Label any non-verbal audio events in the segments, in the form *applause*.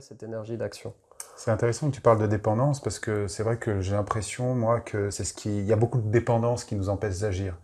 cette énergie d'action. C'est intéressant que tu parles de dépendance parce que c'est vrai que j'ai l'impression, moi, que c'est ce qui. Il y a beaucoup de dépendance qui nous empêche d'agir.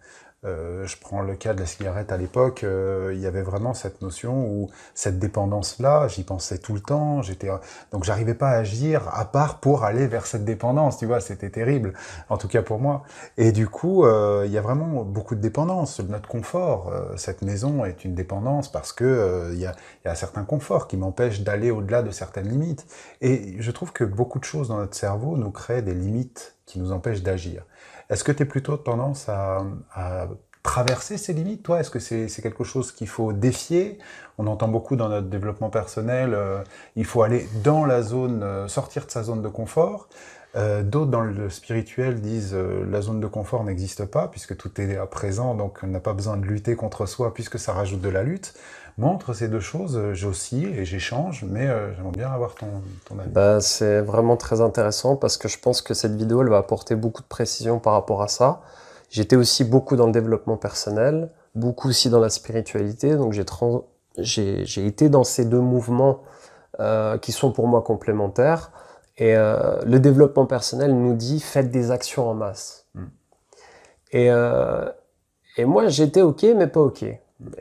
Euh, je prends le cas de la cigarette à l'époque, euh, il y avait vraiment cette notion ou cette dépendance-là, j'y pensais tout le temps, j'étais donc j'arrivais pas à agir à part pour aller vers cette dépendance, tu vois, c'était terrible, en tout cas pour moi. Et du coup, euh, il y a vraiment beaucoup de dépendance, notre confort, cette maison est une dépendance parce qu'il y, a, y a certains conforts qui m'empêchent d'aller au-delà de certaines limites. Et je trouve que beaucoup de choses dans notre cerveau nous créent des limites qui nous empêchent d'agir. Est-ce que tu es plutôt tendance à, traverser ces limites, toi Est-ce que c'est quelque chose qu'il faut défier On entend beaucoup dans notre développement personnel, euh, il faut aller dans la zone, euh, sortir de sa zone de confort. Euh, d'autres dans le spirituel disent la zone de confort n'existe pas puisque tout est à présent, donc on n'a pas besoin de lutter contre soi puisque ça rajoute de la lutte. Moi, entre ces deux choses, euh, j'oscille et j'échange, mais euh, j'aimerais bien avoir ton, ton avis. Bah, c'est vraiment très intéressant parce que je pense que cette vidéo, elle va apporter beaucoup de précision par rapport à ça. J'étais aussi beaucoup dans le développement personnel, beaucoup aussi dans la spiritualité, donc j'ai été dans ces deux mouvements euh, qui sont pour moi complémentaires. Et le développement personnel nous dit faites des actions en masse. Hmm. Et, et, moi, j'étais OK, mais pas OK.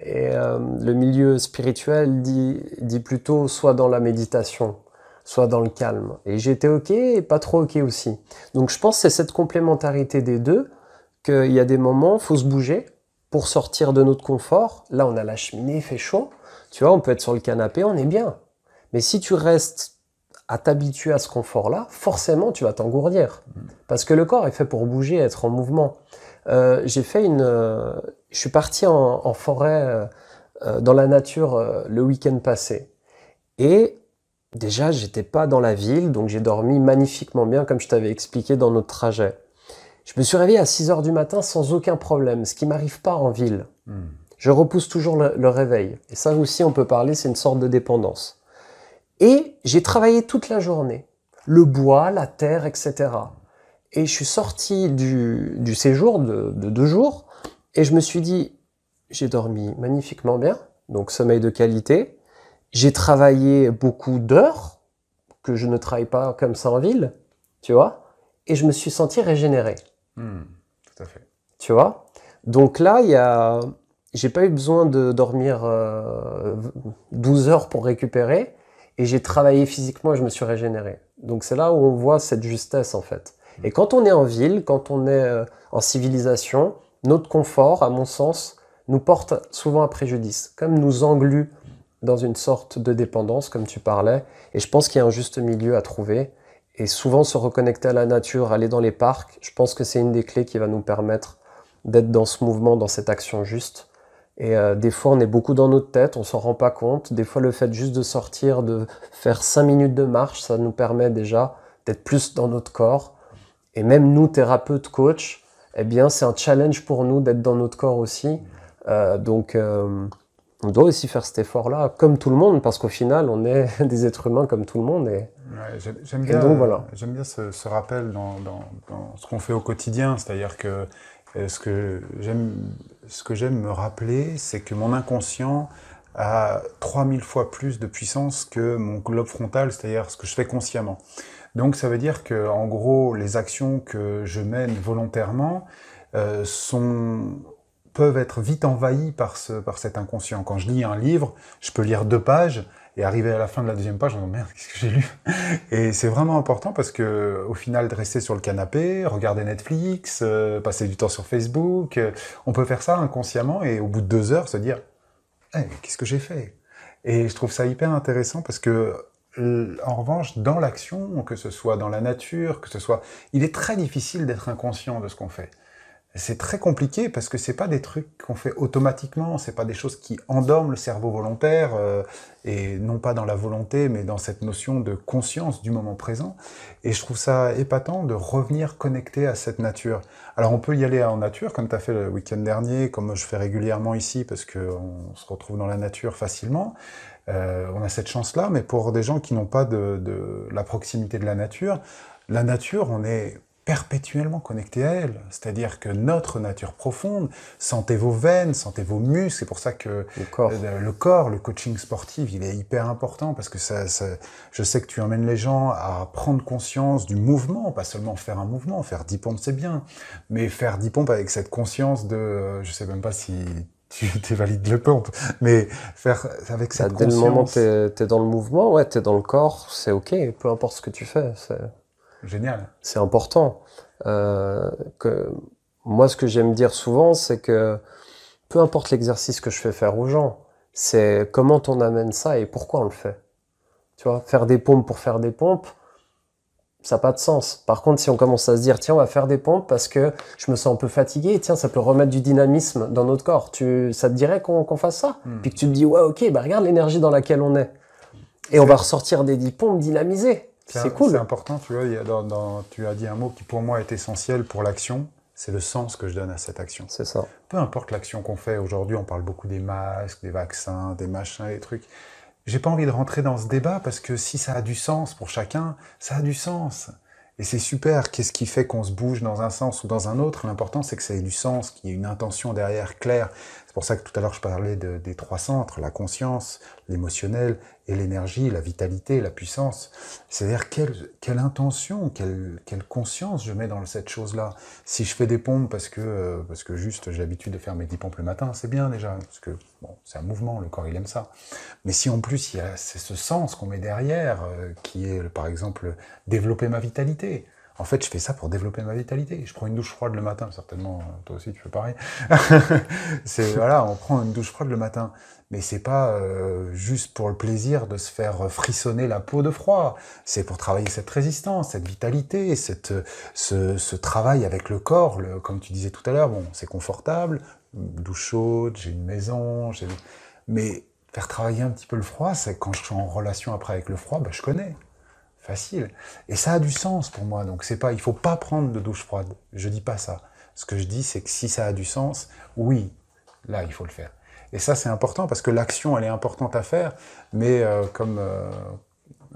Et euh, le milieu spirituel dit, plutôt soit dans la méditation, soit dans le calme. Et j'étais OK et pas trop OK aussi. Donc je pense que c'est cette complémentarité des deux qu'il y a des moments, faut se bouger pour sortir de notre confort. Là, on a la cheminée, il fait chaud. Tu vois, on peut être sur le canapé, on est bien. Mais si tu restes à t'habituer à ce confort-là, forcément, tu vas t'engourdir. Parce que le corps est fait pour bouger, être en mouvement. Euh, j'ai fait une. Euh, je suis parti en, forêt, euh, dans la nature, le week-end passé. Et déjà, j'étais pas dans la ville, donc j'ai dormi magnifiquement bien, comme je t'avais expliqué dans notre trajet. Je me suis réveillé à 6 h du matin sans aucun problème, ce qui m'arrive pas en ville. Hmm. Je repousse toujours le réveil. Et ça aussi, on peut parler, c'est une sorte de dépendance. Et j'ai travaillé toute la journée. Le bois, la terre, etc. Et je suis sorti du, séjour de, deux jours et je me suis dit, j'ai dormi magnifiquement bien, donc sommeil de qualité. J'ai travaillé beaucoup d'heures que je ne travaille pas comme ça en ville, tu vois. Et je me suis senti régénéré. Hmm, tout à fait. Tu vois. Donc là, il y a, j'ai pas eu besoin de dormir 12 euh, heures pour récupérer et j'ai travaillé physiquement et je me suis régénéré. Donc c'est là où on voit cette justesse en fait. Et quand on est en ville, quand on est euh, en civilisation, notre confort, à mon sens, nous porte souvent à préjudice, comme nous englue dans une sorte de dépendance, comme tu parlais. Et je pense qu'il y a un juste milieu à trouver. Et souvent se reconnecter à la nature, aller dans les parcs, je pense que c'est une des clés qui va nous permettre d'être dans ce mouvement, dans cette action juste. Et euh, des fois, on est beaucoup dans notre tête, on s'en rend pas compte. Des fois, le fait juste de sortir, de faire 5 minutes de marche, ça nous permet déjà d'être plus dans notre corps et même nous, thérapeutes, coachs, eh bien, c'est un challenge pour nous d'être dans notre corps aussi. Euh, donc, euh, on doit aussi faire cet effort-là, comme tout le monde, parce qu'au final, on est *laughs* des êtres humains comme tout le monde. Et, j'aime bien, j'aime bien ce, rappel dans, ce qu'on fait au quotidien. C'est-à-dire que euh, ce que j'aime, ce que j'aime me rappeler, c'est que mon inconscient a 3000 fois plus de puissance que mon globe frontal, c'est-à-dire ce que je fais consciemment. Donc ça veut dire que en gros les actions que je mène volontairement euh, sont peuvent être vite envahies par ce par cet inconscient. Quand je lis un livre, je peux lire deux pages et arriver à la fin de la deuxième page, je me dis merde, qu'est-ce que j'ai lu Et c'est vraiment important parce que au final, rester sur le canapé, regarder Netflix, euh, passer du temps sur Facebook, euh, on peut faire ça inconsciemment et au bout de deux heures se dire eh, qu'est-ce que j'ai fait Et je trouve ça hyper intéressant parce que euh, en revanche, dans l'action, que ce soit dans la nature, que ce soit, il est très difficile d'être inconscient de ce qu'on fait. C'est très compliqué parce que c'est pas des trucs qu'on fait automatiquement, c'est pas des choses qui endorment le cerveau volontaire euh, et non pas dans la volonté, mais dans cette notion de conscience du moment présent. Et je trouve ça épatant de revenir connecté à cette nature. Alors on peut y aller en nature, comme tu as fait le week-end dernier, comme je fais régulièrement ici parce qu'on se retrouve dans la nature facilement. Euh, on a cette chance-là, mais pour des gens qui n'ont pas de, la proximité de la nature, la nature, on est perpétuellement connecté à elle. C'est-à-dire que notre nature profonde, sentez vos veines, sentez vos muscles, c'est pour ça que le corps. Euh, le, coaching sportif, il est hyper important parce que ça, ça, je sais que tu emmènes les gens à prendre conscience du mouvement, pas seulement faire un mouvement, faire 10 pompes c'est bien, mais faire 10 pompes avec cette conscience de, euh, je sais même pas si tu dévalides le compte. Mais faire avec cette conscience... Dès le moment où tu es, dans le mouvement, ouais, tu es dans le corps, c'est OK, peu importe ce que tu fais. c'est Génial. C'est important. Euh, que, moi, ce que j'aime dire souvent, c'est que peu importe l'exercice que je fais faire aux gens, c'est comment on amène ça et pourquoi on le fait. Tu vois, faire des pompes pour faire des pompes, ça n'a pas de sens. Par contre, si on commence à se dire, tiens, on va faire des pompes parce que je me sens un peu fatigué, tiens, ça peut remettre du dynamisme dans notre corps. Tu, ça te dirait qu'on fasse ça hmm. Puis que tu te dis, ouais, ok, bah regarde l'énergie dans laquelle on est. Et on va ressortir des, pompes dynamisées. C'est cool. C'est important, tu vois, dans, tu as dit un mot qui pour moi est essentiel pour l'action, c'est le sens que je donne à cette action. C'est ça. Peu importe l'action qu'on fait, aujourd'hui on parle beaucoup des masques, des vaccins, des machins, des trucs. J'ai pas envie de rentrer dans ce débat parce que si ça a du sens pour chacun, ça a du sens. Et c'est super. Qu'est-ce qui fait qu'on se bouge dans un sens ou dans un autre L'important, c'est que ça ait du sens, qu'il y ait une intention derrière claire. C'est pour ça que tout à l'heure je parlais des trois centres, la conscience, l'émotionnel et l'énergie, la vitalité, la puissance. C'est-à-dire quelle, intention, quelle, conscience je mets dans cette chose-là. Si je fais des pompes parce que, euh, parce que juste j'ai l'habitude de faire mes 10 pompes le matin, c'est bien déjà, parce que c'est un mouvement, le corps il aime ça. Mais si en plus il y a c'est ce sens qu'on met derrière, euh, qui est par exemple développer ma vitalité, en fait, je fais ça pour développer ma vitalité. Je prends une douche froide le matin, certainement, euh, toi aussi tu fais pareil. *laughs* c'est voilà, on prend une douche froide le matin, mais c'est pas euh, juste pour le plaisir de se faire frissonner la peau de froid. C'est pour travailler cette résistance, cette vitalité, cette, ce, travail avec le corps. comme tu disais tout à l'heure, bon, c'est confortable, douche chaude, j'ai une maison, mais faire travailler un petit peu le froid, c'est quand je suis en relation après avec le froid, bah, je connais facile. Et ça a du sens pour moi. Donc c'est pas, il faut pas prendre de douche froide. Je dis pas ça. Ce que je dis, c'est que si ça a du sens, oui, là, il faut le faire. Et ça, c'est important parce que l'action, elle est importante à faire. Mais euh, comme euh,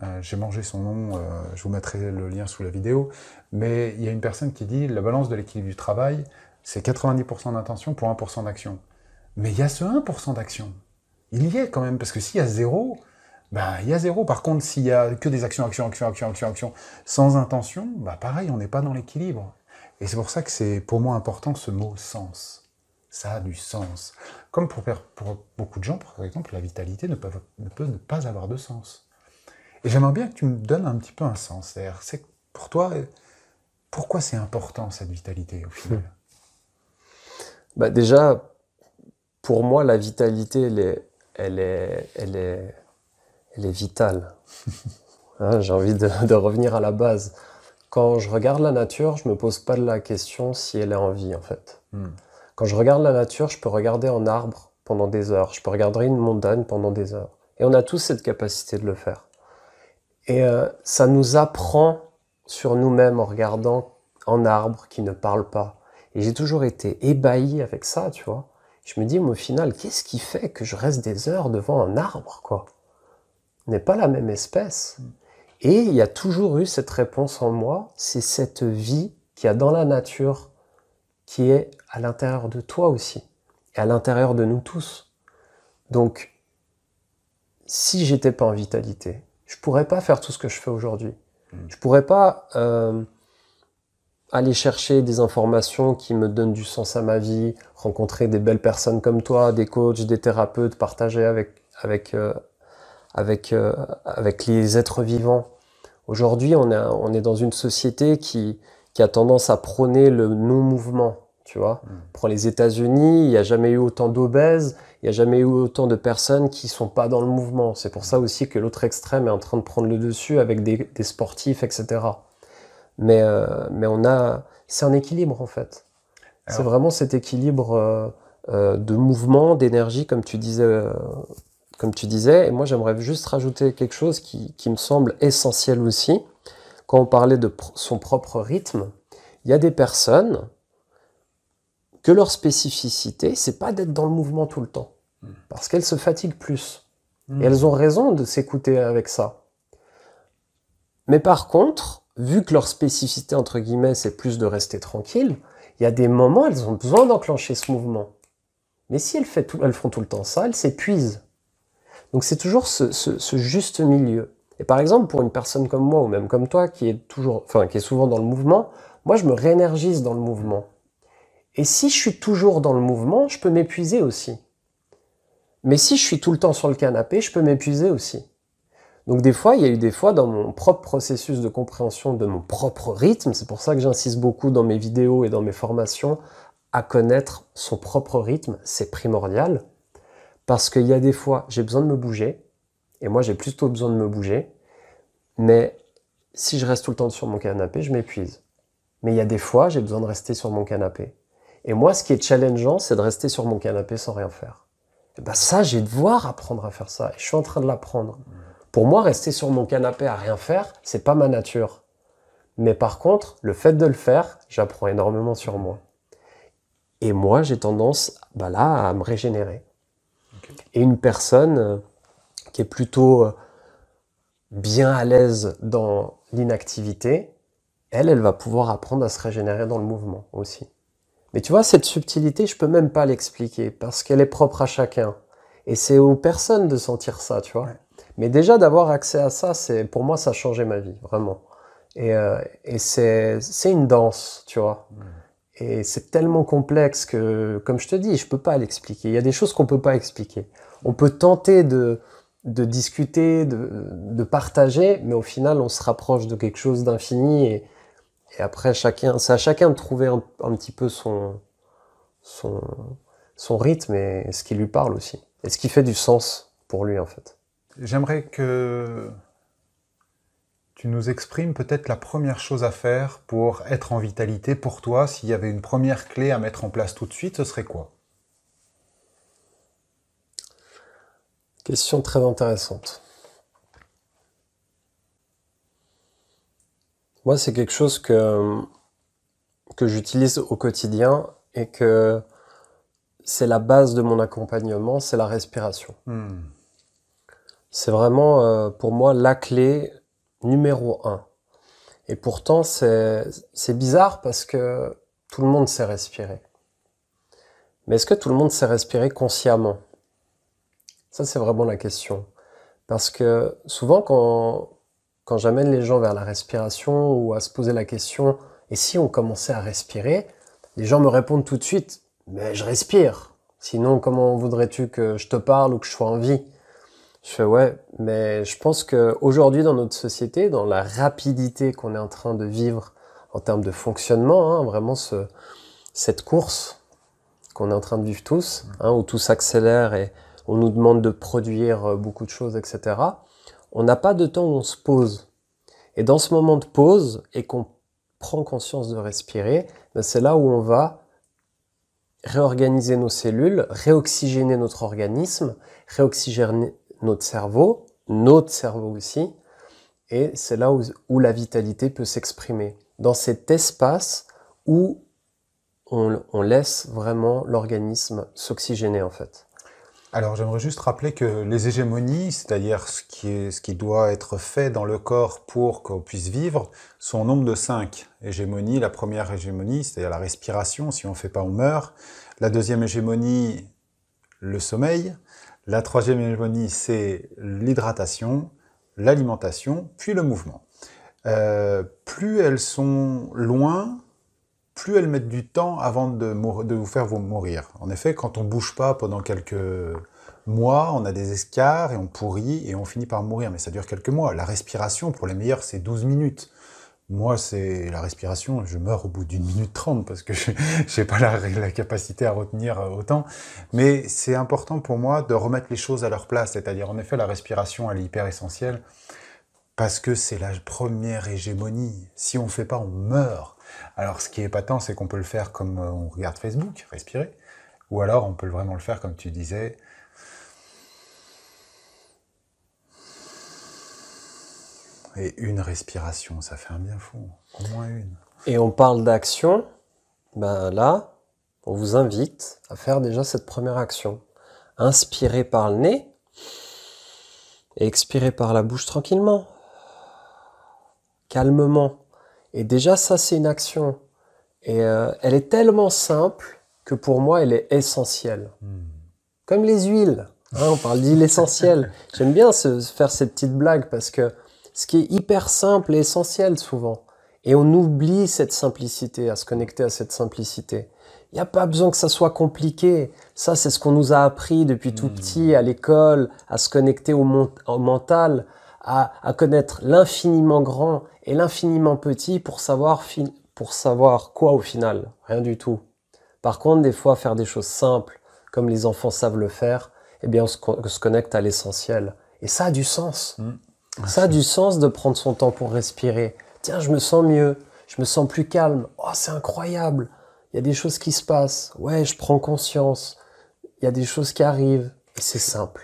euh, j'ai mangé son nom, je vous mettrai le lien sous la vidéo. Mais il y a une personne qui dit la balance de l'équilibre du travail, c'est 90% d'intention pour 1% d'action. Mais il y a ce 1% d'action. Il y est quand même parce que s'il y a zéro, bah, il y a zéro. Par contre, s'il y a que des actions, actions, actions, actions, actions, sans intention, ben, pareil, on n'est pas dans l'équilibre. Et c'est pour ça que c'est pour moi important ce mot sens. Ça a du sens. Comme pour, pour beaucoup de gens, par exemple, la vitalité ne peut, ne peut ne pas avoir de sens. Et j'aimerais bien que tu me donnes un petit peu un sens. C'est pour toi, pourquoi c'est important cette vitalité au final *laughs* bah, Déjà, pour moi, la vitalité, elle elle est, elle est elle est vitale. *laughs* Hein, j'ai envie de, revenir à la base. Quand je regarde la nature, je me pose pas de la question si elle est en vie en fait. Hmm. Quand je regarde la nature, je peux regarder un arbre pendant des heures, je peux regarder une montagne pendant des heures. Et on a tous cette capacité de le faire. Et euh, ça nous apprend sur nous-mêmes en regardant un arbre qui ne parle pas. Et j'ai toujours été ébahi avec ça, tu vois. Je me dis, mais au final, qu'est-ce qui fait que je reste des heures devant un arbre, quoi n'est pas la même espèce. Et il y a toujours eu cette réponse en moi, c'est cette vie qu'il y a dans la nature, qui est à l'intérieur de toi aussi, et à l'intérieur de nous tous. Donc, si j'étais pas en vitalité, je pourrais pas faire tout ce que je fais aujourd'hui. Mm. Je pourrais pas euh, aller chercher des informations qui me donnent du sens à ma vie, rencontrer des belles personnes comme toi, des coachs, des thérapeutes, partager avec, avec, euh, avec, euh, avec les êtres vivants. Aujourd'hui, on, on est dans une société qui, qui a tendance à prôner le non-mouvement. Tu vois, mm. pour les États-Unis, il n'y a jamais eu autant d'obèses, il n'y a jamais eu autant de personnes qui sont pas dans le mouvement. C'est pour ça aussi que l'autre extrême est en train de prendre le dessus avec des, sportifs, etc. Mais, euh, mais on a, c'est un équilibre en fait. C'est vraiment cet équilibre euh, de mouvement, d'énergie, comme tu disais comme tu disais. Et moi, j'aimerais juste rajouter quelque chose qui, me semble essentiel aussi. Quand on parlait de son propre rythme, il y a des personnes que leur spécificité, c'est pas d'être dans le mouvement tout le temps, hmm. parce qu'elles se fatiguent plus. Hmm. Et elles ont raison de s'écouter avec ça. Mais par contre, vu que leur spécificité, entre guillemets, c'est plus de rester tranquille, il y a des moments, elles ont besoin d'enclencher ce mouvement. Mais si elles, elles font tout le temps ça, elles s'épuisent. Donc c'est toujours ce, juste milieu. Et par exemple, pour une personne comme moi ou même comme toi qui est toujours, enfin qui est souvent dans le mouvement, moi je me réénergise dans le mouvement. Et si je suis toujours dans le mouvement, je peux m'épuiser aussi. Mais si je suis tout le temps sur le canapé, je peux m'épuiser aussi. Donc des fois, il y a eu des fois dans mon propre processus de compréhension de mon propre rythme, c'est pour ça que j'insiste beaucoup dans mes vidéos et dans mes formations à connaître son propre rythme, c'est primordial. Parce qu'il y a des fois, j'ai besoin de me bouger, et moi j'ai plutôt besoin de me bouger, mais si je reste tout le temps sur mon canapé, je m'épuise. Mais il y a des fois, j'ai besoin de rester sur mon canapé. Et moi, ce qui est challengeant, c'est de rester sur mon canapé sans rien faire. Et eh ben ça, j'ai devoir apprendre à faire ça, et je suis en train de l'apprendre. Pour moi, rester sur mon canapé à rien faire, c'est pas ma nature. Mais par contre, le fait de le faire, j'apprends énormément sur moi. Et moi, j'ai tendance, bah là, à me régénérer et une personne euh, qui est plutôt euh, bien à l'aise dans l'inactivité, elle, elle va pouvoir apprendre à se régénérer dans le mouvement aussi. Mais tu vois, cette subtilité, je ne peux même pas l'expliquer parce qu'elle est propre à chacun. Et c'est aux personnes de sentir ça, tu vois. Mais déjà d'avoir accès à ça, c'est pour moi, ça a changé ma vie, vraiment. Et, euh, c'est une danse, tu vois. Mmh. Et c'est tellement complexe que, comme je te dis, je peux pas l'expliquer. Il y a des choses qu'on peut pas expliquer. On peut tenter de, discuter, de, partager, mais au final, on se rapproche de quelque chose d'infini et, et, après, chacun, c'est à chacun de trouver un, petit peu son, son, son rythme et ce qui lui parle aussi. Et ce qui fait du sens pour lui, en fait. J'aimerais que tu nous exprimes peut-être la première chose à faire pour être en vitalité pour toi. S'il y avait une première clé à mettre en place tout de suite, ce serait quoi Question très intéressante. Moi, c'est quelque chose que, que j'utilise au quotidien et que c'est la base de mon accompagnement, c'est la respiration. Hmm. C'est vraiment euh, pour moi la clé numéro 1, Et pourtant, c'est bizarre parce que tout le monde sait respirer. Mais est-ce que tout le monde sait respirer consciemment Ça, c'est vraiment la question. Parce que souvent, quand, quand j'amène les gens vers la respiration ou à se poser la question, et si on commençait à respirer, les gens me répondent tout de suite, mais je respire. Sinon, comment voudrais-tu que je te parle ou que je sois en vie je fais ouais, mais je pense que aujourd'hui dans notre société, dans la rapidité qu'on est en train de vivre en termes de fonctionnement, hein, vraiment ce, cette course qu'on est en train de vivre tous, mm. hein, où tout s'accélère et on nous demande de produire euh, beaucoup de choses, etc. On n'a pas de temps où on se pose. Et dans ce moment de pause et qu'on prend conscience de respirer, ben, c'est là où on va réorganiser nos cellules, réoxygéner notre organisme, réoxygéner, notre cerveau, notre cerveau aussi, et c'est là où, la vitalité peut s'exprimer, dans cet espace où on, laisse vraiment l'organisme s'oxygéner en fait. Alors j'aimerais juste rappeler que les hégémonies, c'est-à-dire ce qui, doit être fait dans le corps pour qu'on puisse vivre, sont au nombre de cinq. hégémonies. la première hégémonie, c'est-à-dire la respiration, si on ne fait pas on meurt. La deuxième hégémonie, le sommeil. La troisième hégémonie, c'est l'hydratation, l'alimentation, puis le mouvement. Euh, plus elles sont loin, plus elles mettent du temps avant de, vous faire vous mourir. En effet, quand on bouge pas pendant quelques mois, on a des escarres et on pourrit et on finit par mourir, mais ça dure quelques mois. La respiration, pour les meilleurs, c'est 12 minutes. Moi, c'est la respiration. Je meurs au bout d'une minute trente parce que *laughs* je n'ai pas la, capacité à retenir euh, autant. Mais c'est important pour moi de remettre les choses à leur place. C'est-à-dire, en effet, la respiration, elle est hyper essentielle parce que c'est la première hégémonie. Si on ne fait pas, on meurt. Alors, ce qui est épatant, c'est qu'on peut le faire comme euh, on regarde Facebook, respirer. Ou alors, on peut vraiment le faire comme tu disais, Et une respiration, ça fait un bien fou. Au moins une. Et on parle d'action. Ben là, on vous invite à faire déjà cette première action. Inspirez par le nez et expirez par la bouche tranquillement, calmement. Et déjà, ça, c'est une action. Et euh, elle est tellement simple que pour moi, elle est essentielle. Hmm. Comme les huiles. Hein, on parle d'huile essentielle. *laughs* J'aime bien se, faire ces petites blagues parce que ce qui est hyper simple et essentiel souvent. Et on oublie cette simplicité, à se connecter à cette simplicité. Il n'y a pas besoin que ça soit compliqué. Ça, c'est ce qu'on nous a appris depuis tout hmm. petit à l'école, à se connecter au, mental, à, connaître l'infiniment grand et l'infiniment petit pour savoir, pour savoir quoi au final. Rien du tout. Par contre, des fois, faire des choses simples, comme les enfants savent le faire, eh bien, on se, connecte à l'essentiel. Et ça a du sens. Hmm. Ah, ça a du sens de prendre son temps pour respirer. Tiens, je me sens mieux, je me sens plus calme. Oh, c'est incroyable. Il y a des choses qui se passent. Ouais, je prends conscience. Il y a des choses qui arrivent. Et c'est simple.